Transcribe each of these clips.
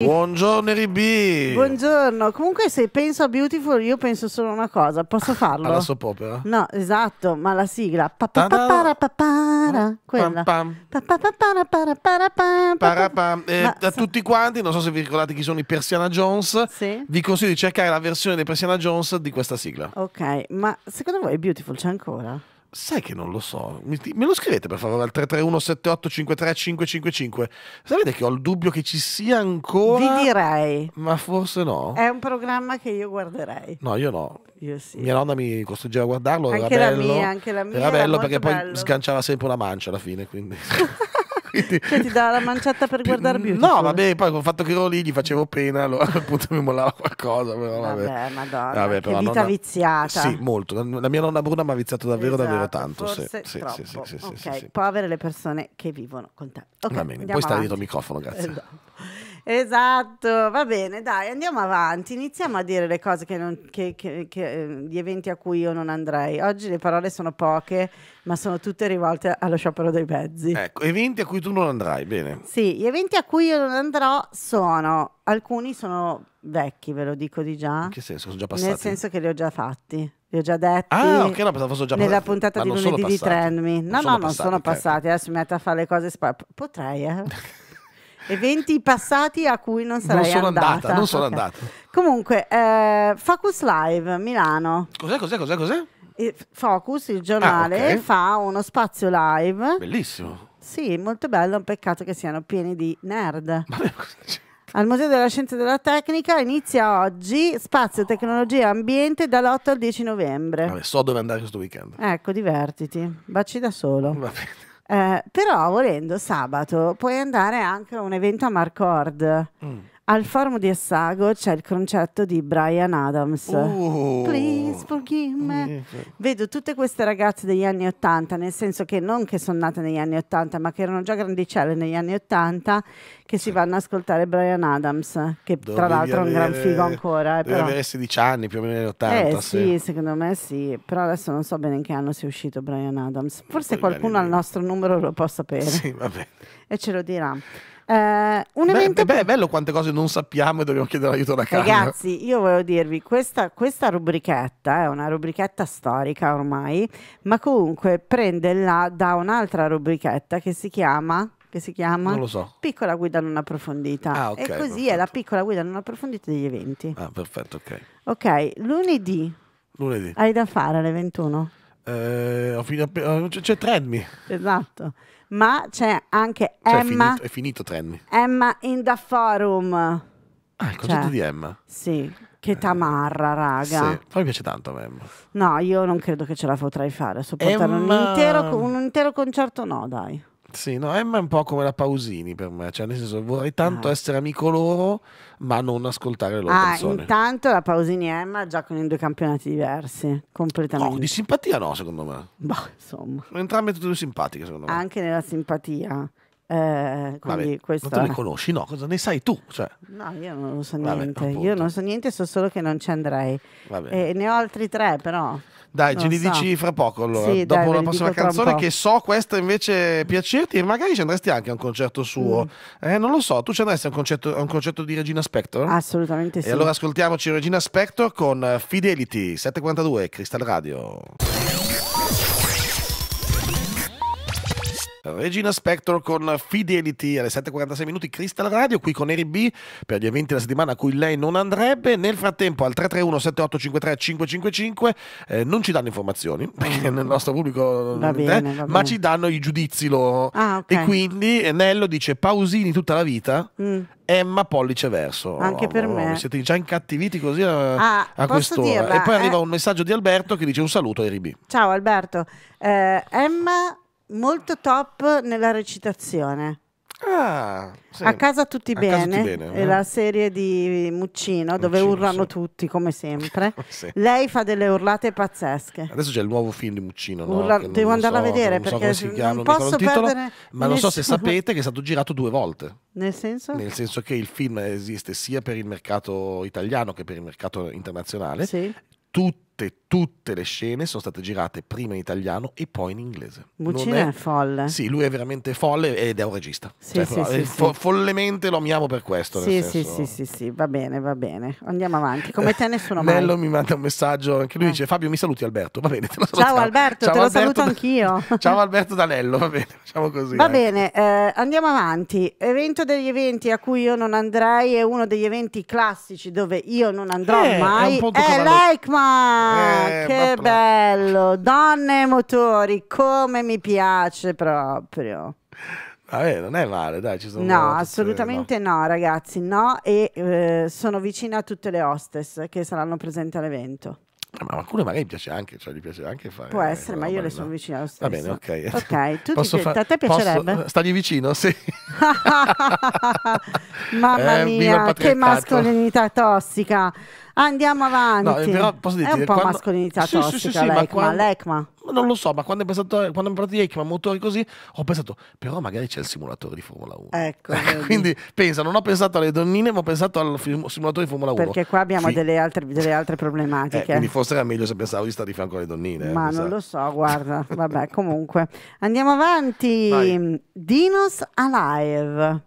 Buongiorno Ribi Buongiorno. Comunque se penso a Beautiful io penso solo a una cosa, posso farlo? Alla soap opera? No, esatto, ma la sigla pa quella. Pam pam. Pa a eh, tutti quanti, non so se vi ricordate chi sono i Persiana Jones, sì? vi consiglio di cercare la versione dei Persiana Jones di questa sigla. Ok, ma secondo voi Beautiful c'è ancora? Sai che non lo so. Me lo scrivete per favore al 331-7853-555. Sapete che ho il dubbio che ci sia ancora. Vi direi. Ma forse no. È un programma che io guarderei. No, io no. Io sì. Mia nonna mi costringeva a guardarlo. Anche era la bello, mia, anche la mia. Era bello era perché bello. poi sganciava sempre una mancia alla fine. Quindi. Quindi... Cioè ti dà la manciata per guardare Beautiful? No, vabbè, poi col fatto che ero lì gli facevo pena, allora appunto mi mollava qualcosa. Però, vabbè. vabbè, madonna, vabbè, che vita nonna... viziata. Sì, molto. La mia nonna Bruna mi ha viziato davvero, esatto, davvero tanto. Forse sì, sì, sì, sì, sì, okay, sì, sì. Povere le persone che vivono con te. Okay, Va bene, puoi stare dietro il microfono, grazie. Eh, Esatto, va bene, dai, andiamo avanti, iniziamo a dire le cose che, non, che, che, che ehm, gli eventi a cui io non andrei. Oggi le parole sono poche, ma sono tutte rivolte allo sciopero dei mezzi. Ecco, eventi a cui tu non andrai, bene. Sì, gli eventi a cui io non andrò sono, alcuni sono vecchi, ve lo dico di già. In che senso? Sono già passati? Nel senso che li ho già fatti. Li ho già detti ah, okay, no, pensavo già nella puntata di lunedì di Trendmi. No, no, non sono passati. Okay. Adesso mi metto a fare le cose. Spa- potrei, eh. eventi passati a cui non sarei non sono andata. andata non sono okay. andata. Comunque, eh, Focus Live Milano. Cos'è, cos'è, cos'è, cos'è? Focus, il giornale, ah, okay. fa uno spazio live. Bellissimo. Sì, molto bello, un peccato che siano pieni di nerd. Ma cosa c'è? Al Museo della Scienza e della Tecnica inizia oggi Spazio, Tecnologia e Ambiente dall'8 al 10 novembre. Vabbè, so dove andare questo weekend. Ecco, divertiti, baci da solo. Va bene. Eh, però volendo sabato puoi andare anche a un evento a Marcord. Mm. Al forum di Assago c'è il concerto di Brian Adams. Oh. Please forgive me. Mm. Vedo tutte queste ragazze degli anni Ottanta, nel senso che non che sono nate negli anni Ottanta, ma che erano già grandicelle negli anni Ottanta, che si vanno ad ascoltare Brian Adams, che Dovevi tra l'altro è un gran figo ancora. Eh, deve avere 16 anni più o meno negli 80. Eh sì, se. secondo me sì, però adesso non so bene in che anno sia uscito Brian Adams. Forse Poi qualcuno al nostro numero lo può sapere. Sì, va bene e ce lo dirà. Eh, un beh, beh, è bello quante cose non sappiamo e dobbiamo chiedere aiuto da casa. Ragazzi, io volevo dirvi, questa, questa rubrichetta è una rubrichetta storica ormai, ma comunque prende là da un'altra rubrichetta che si chiama che si chiama non lo so. Piccola guida non approfondita. Ah, okay, e così perfetto. è la piccola guida non approfondita degli eventi. Ah, perfetto, ok. Ok, lunedì. Lunedì. Hai da fare alle 21? Eh, eh, c'è Trendmi. Esatto. Ma c'è anche cioè, Emma. È finito, è finito Emma in the forum. Ah, il cioè, concetto cioè, di Emma. Sì, che tamarra, raga. Sì, poi mi piace tanto a Emma. No, io non credo che ce la potrai fare. Sopportare Emma... un, intero, un intero concerto, no, dai. Sì, no, Emma è un po' come la Pausini per me, cioè nel senso vorrei tanto ah. essere amico loro, ma non ascoltare le loro ah, canzoni. intanto la Pausini e Emma giocano in due campionati diversi, completamente. No, di simpatia no, secondo me. Boh, insomma. Entrambe tutte due simpatiche, secondo me. Anche nella simpatia. Eh, quindi Vabbè, non te ne conosci, no? Cosa ne sai tu? Cioè. No, io non lo so niente. Appunto. io non so niente, so solo che non ci andrei. E ne ho altri tre, però. Dai, ce li so. dici fra poco allora. Sì, Dopo dai, la prossima canzone che so questa invece piacerti e magari ci andresti anche a un concerto suo. Mm. Eh, non lo so, tu ci andresti a un concerto, a un concerto di Regina Spector? Assolutamente sì. E allora ascoltiamoci Regina Spector con Fidelity 742 Crystal Radio. Regina Spector con Fidelity alle 7.46 minuti, Crystal Radio qui con Eri B per gli eventi della settimana a cui lei non andrebbe. Nel frattempo al 331 7853 555 eh, non ci danno informazioni perché nel nostro pubblico va eh, bene, te, va ma ci danno i giudizi loro. Ah, okay. E quindi Nello dice Pausini tutta la vita. Mm. Emma pollice verso. Anche oh, per oh, me. Oh, siete già incattiviti così a, ah, a quest'ora. Dirla, e poi eh? arriva un messaggio di Alberto che dice un saluto Eri B. Ciao Alberto. Eh, Emma molto top nella recitazione. Ah, sì. A casa tutti a bene, tutti bene eh? è la serie di Muccino dove Muccino, urlano sì. tutti come sempre. sì. Lei fa delle urlate pazzesche. Adesso c'è il nuovo film di Muccino. No? Urla... Devo so, a vedere non perché so si non posso titolo, perdere. Ma non so se sapete che è stato girato due volte. Nel senso? Nel senso che il film esiste sia per il mercato italiano che per il mercato internazionale. Sì. Tutti tutte, tutte le scene sono state girate prima in italiano e poi in inglese. Buccina è... è, folle. Sì, lui è veramente folle ed è un regista. Sì, cioè, sì, eh, sì, fo follemente lo amiamo per questo. Sì, senso... sì, sì, sì, va bene, va bene. Andiamo avanti. Come te nessuno mai. Nello mi manda un messaggio, anche lui eh. dice Fabio mi saluti Alberto, va bene. Te lo Ciao Alberto, Ciao, te Alberto, lo saluto da... anch'io. Ciao Alberto Danello, va bene, facciamo così. Va eh. bene, eh, andiamo avanti. Evento degli eventi a cui io non andrei è uno degli eventi classici dove io non andrò eh, mai. È, è l'Eichmann. Eh, ah, che bla. bello! Donne e motori, come mi piace proprio. Vabbè, non è male, dai, ci sono... No, assolutamente no. no. ragazzi, no, e eh, sono vicina a tutte le hostess che saranno presenti all'evento. Eh, ma qualcuno magari piace anche, cioè gli piace anche fare. Può essere, eh, ma io le sono vicino allo stesso. Va bene, ok. Ok, tu posso ti, fa- a te piacerebbe? Posso, stagli vicino, sì. Mamma eh, mia, che mascolinità tossica. Andiamo avanti. No, però posso dire, è un po' quando... mascolinità sì, tossica sì, sì, l'ECMA, ma quando... l'ECMA non lo so, ma quando, pensato, quando mi parlato di EIC, ma motori così, ho pensato, però magari c'è il simulatore di Formula 1. Ecco. Eh, quindi pensa, non ho pensato alle donnine, ma ho pensato al simulatore di Formula 1. Perché qua abbiamo sì. delle, altre, delle, altre, eh, problematiche. Eh, quindi forse era meglio se pensavo di stare di fianco alle donnine. Eh, ma eh, non lo so, guarda, vabbè, comunque. Andiamo avanti. Vai. Dinos Alive.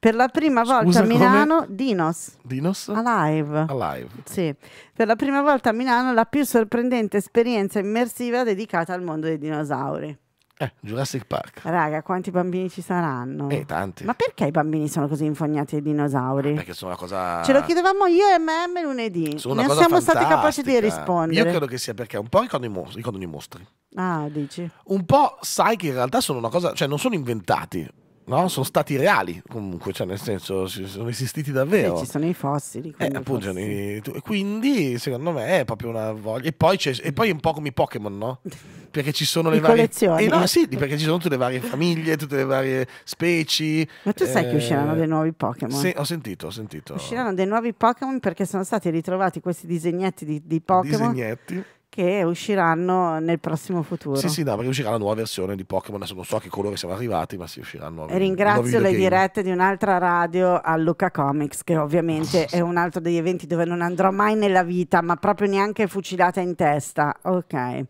Per la prima volta Scusa, a Milano, come... Dinos. Dinos? Alive. Alive. Sì. Per la prima volta a Milano la più sorprendente esperienza immersiva dedicata al mondo dei dinosauri. Eh, Jurassic Park. Raga, quanti bambini ci saranno? Eh, tanti. Ma perché i bambini sono così infognati ai dinosauri? Perché sono una cosa. Ce lo chiedevamo io e MM lunedì. Sono una non siamo fantastica. stati capaci di rispondere. Io credo che sia perché un po' ricordano i, i mostri. Ah, dici. Un po' sai che in realtà sono una cosa. cioè, non sono inventati no? sono stati reali, comunque, cioè nel senso, sono esistiti davvero. Sì, ci sono i fossili. Eh, appunto, fossili. Cioè, quindi secondo me è proprio una voglia. E poi, c'è, e poi è un po' come i Pokémon, no? Perché ci sono le, le varie... collezioni. Eh, no, sì, perché ci sono tutte le varie famiglie, tutte le varie specie. Ma tu sai eh... che usciranno dei nuovi Pokémon? Sì, ho sentito, ho sentito. Usciranno dei nuovi Pokémon perché sono stati ritrovati questi disegnetti di, di Pokémon. Disegnetti che usciranno nel prossimo futuro. Sì, sì, no, perché uscirà la nuova versione di Pokémon. Adesso non so a che colore siamo arrivati, ma si usciranno. E ringrazio le dirette di un'altra radio a Luca Comics, che ovviamente è un altro degli eventi dove non andrò mai nella vita, ma proprio neanche fucilata in testa. Ok.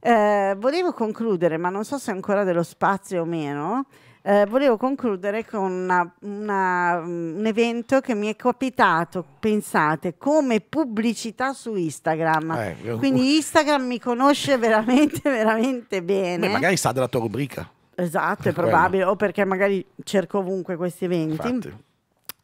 Eh, volevo concludere, ma non so se ancora dello spazio o meno eh, volevo concludere con una, una, mm, un evento che mi è capitato, pensate, come pubblicità su Instagram. Eh, Quindi Instagram mi conosce veramente, veramente bene. Beh, magari sa della tua rubrica. Esatto, è probabile, Quello. o perché magari cerco ovunque questi eventi. Infatti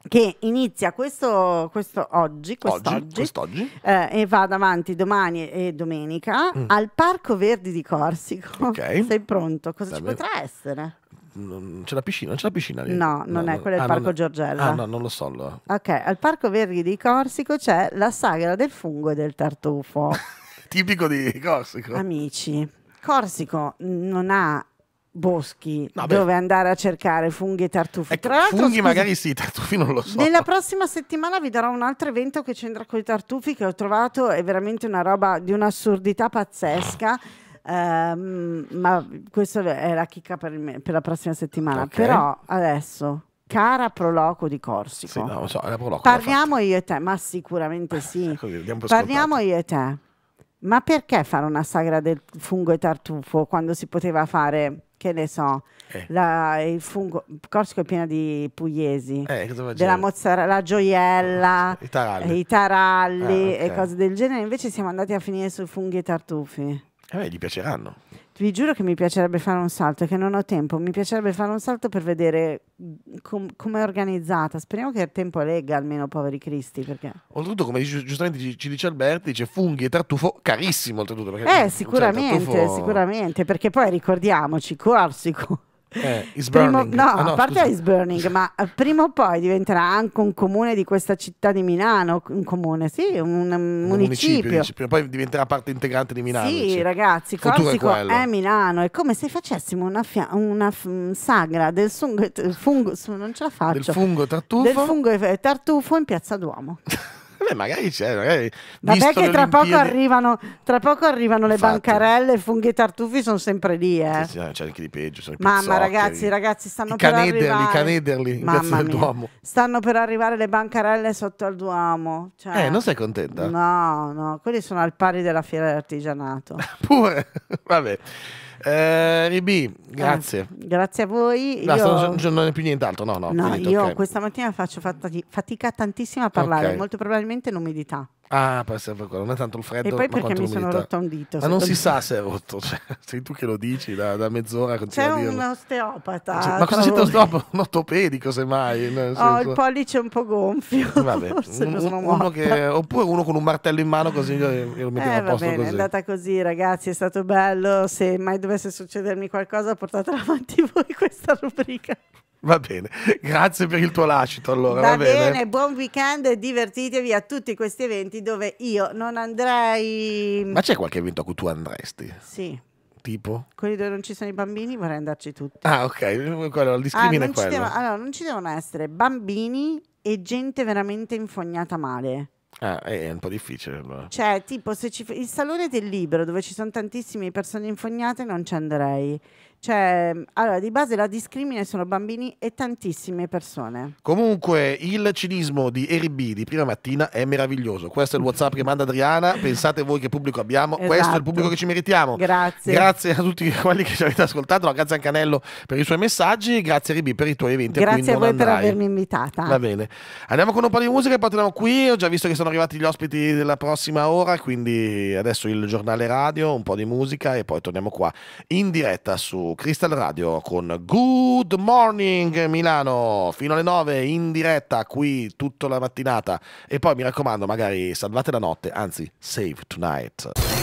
che inizia questo, questo oggi, quest'oggi, quest'oggi. Eh, e va davanti domani e domenica mm. al Parco Verdi di Corsico. Okay. Sei pronto? Cosa Davvero. ci potrà essere? non c'è la piscina, non c'è la piscina lì. No, non no, è, quello del ah, Parco Giorgella. Ah, no, non lo so. Allora. Ok, al Parco Verdi di Corsico c'è la sagra del fungo e del tartufo. Tipico di Corsico. Amici, Corsico non ha boschi no, dove andare a cercare funghi e tartufi. Ecco, Tra l'altro, funghi scusi, magari sì, tartufi non lo so. Nella prossima settimana vi darò un altro evento che c'entra con i tartufi che ho trovato, è veramente una roba di un'assurdità pazzesca. Ehm, ma questa è la chicca per, me, per la prossima settimana. Okay. Però adesso cara Proloco di Corsico. Sì, no, so, Parliamo io e te, ma sicuramente eh, sì. Eh, così, Parliamo io e te. Ma perché fare una sagra del fungo e tartufo quando si poteva fare, che ne so, eh. la, il fungo, Corsico è piena di pugliesi, eh, della mozzarella, la gioiella, i taralli, i taralli ah, okay. e cose del genere. Invece siamo andati a finire sui funghi e tartufi. A eh me gli piaceranno. Vi giuro che mi piacerebbe fare un salto, che non ho tempo. Mi piacerebbe fare un salto per vedere mm, com come organizzata. Speriamo che il tempo legga almeno, poveri cristi. Perché... Oltretutto, come gi giustamente ci, dice Alberti, dice funghi e tartufo carissimo. Oltretutto, perché eh, sicuramente, tartufo... sicuramente. Perché poi ricordiamoci, corsico. Eh, primo, no, ah, no, a parte scusa. Is Burning, ma prima o poi diventerà anche un comune di questa città di Milano, un comune, sì, un, un municipio. municipio. Poi diventerà parte integrante di Milano. Sì, dice. ragazzi, Corsico è, è, Milano, è come se facessimo una, una mm, sagra del fungo, fungo, non ce la faccio, del fungo tartufo, del fungo e eh, tartufo in Piazza Duomo. Beh, magari c'è, magari. Vabbè, che tra poco, arrivano, tra poco arrivano le Infatti. bancarelle, i funghi tartufi sono sempre lì, eh. Sì, sì, eh, c'è anche di peggio. Sono Mamma, ragazzi, ragazzi, stanno I per canederli, arrivare. Canederli, in Mamma del Duomo. Stanno per arrivare le bancarelle sotto al Duomo. Cioè... Eh, non sei contenta? No, no, quelli sono al pari della fiera dell'artigianato. Pure, vabbè. Eh, RB, grazie. Ah, grazie a voi. No, io... sto, non è più nient'altro, no, no. no finito, io okay. questa mattina faccio fatica tantissimo a parlare, okay. molto probabilmente in umidità. Ah, per sempre quello, non è tanto il freddo. E poi perché mi sono rotto un dito. Ma non si me. sa se è rotto, cioè, sei tu che lo dici da, da mezz'ora. C'è un osteopata. Cioè, ma cosa siete osteopata? Un ortopedico, semmai. Ho oh, il pollice un po' gonfio. Vabbè, un, uno che, oppure uno con un martello in mano così io, io lo mettevo eh, a posto bene, così. È andata così, ragazzi, è stato bello. Se mai dovesse succedermi qualcosa, portatela avanti voi questa rubrica. Va bene, grazie per il tuo lascito allora. Va, va bene, bene, buon weekend e divertitevi a tutti questi eventi eventi dove io non andrei. Ma c'è qualche evento a cui tu andresti? Sì. Tipo? Quelli dove non ci sono i bambini vorrei andarci tutti. Ah, ok. Quello, il discrimine ah, quello. Devo, allora, non ci devono essere bambini e gente veramente infognata male. Ah, eh, è un po' difficile. Ma... Cioè, tipo, se ci... il salone del libro dove ci sono tantissime persone infognate non ci andrei. Cioè, allora, di base la discrimine sono bambini e tantissime persone. Comunque, il cinismo di Eribi di prima mattina è meraviglioso. Questo è il WhatsApp che manda Adriana. Pensate voi che pubblico abbiamo. Esatto. Questo è il esatto. pubblico che ci meritiamo. Grazie. Grazie a tutti quelli che ci avete ascoltato. Grazie a Canello per i suoi messaggi. Grazie Eribi per i tuoi eventi. Grazie a, a voi andrai. per avermi invitata. Va bene. Andiamo con un po' di musica e poi torniamo qui. Ho già visto che sono arrivati gli ospiti della prossima ora. Quindi adesso il giornale radio, un po' di musica e poi torniamo qua in diretta su su Crystal Radio con Good Morning Milano fino alle 9 in diretta qui tutta la mattinata e poi mi raccomando magari salvate la notte, anzi save tonight.